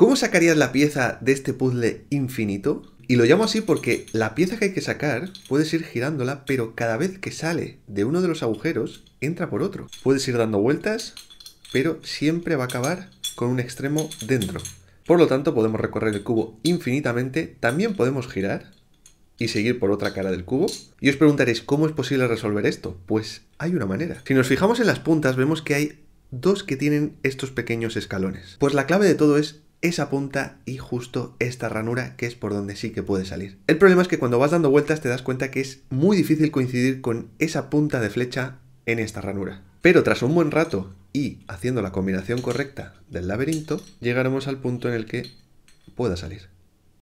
¿Cómo sacarías la pieza de este puzzle infinito? Y lo llamo así porque la pieza que hay que sacar puedes ir girándola, pero cada vez que sale de uno de los agujeros, entra por otro. Puedes ir dando vueltas, pero siempre va a acabar con un extremo dentro. Por lo tanto, podemos recorrer el cubo infinitamente, también podemos girar y seguir por otra cara del cubo. Y os preguntaréis, ¿cómo es posible resolver esto? Pues hay una manera. Si nos fijamos en las puntas, vemos que hay dos que tienen estos pequeños escalones. Pues la clave de todo es esa punta y justo esta ranura que es por donde sí que puede salir. El problema es que cuando vas dando vueltas te das cuenta que es muy difícil coincidir con esa punta de flecha en esta ranura. Pero tras un buen rato y haciendo la combinación correcta del laberinto, llegaremos al punto en el que pueda salir.